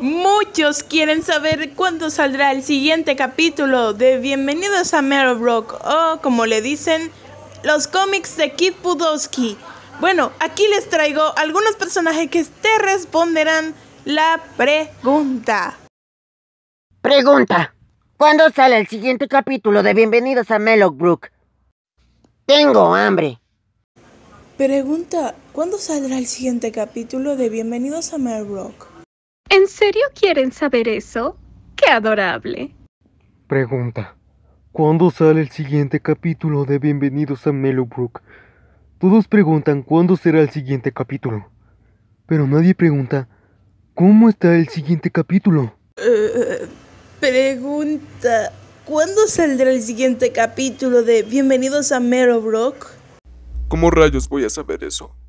Muchos quieren saber cuándo saldrá el siguiente capítulo de Bienvenidos a Mero o como le dicen, los cómics de Kid Pudowski. Bueno, aquí les traigo algunos personajes que te responderán la pregunta. Pregunta. ¿Cuándo sale el siguiente capítulo de Bienvenidos a Mellow Tengo hambre. Pregunta, ¿cuándo saldrá el siguiente capítulo de Bienvenidos a Mel ¿En serio quieren saber eso? ¡Qué adorable! Pregunta. ¿Cuándo sale el siguiente capítulo de Bienvenidos a Mellowbrook? Todos preguntan cuándo será el siguiente capítulo. Pero nadie pregunta, ¿cómo está el siguiente capítulo? Eh, pregunta, ¿cuándo saldrá el siguiente capítulo de Bienvenidos a Mellowbrook? ¿Cómo rayos voy a saber eso?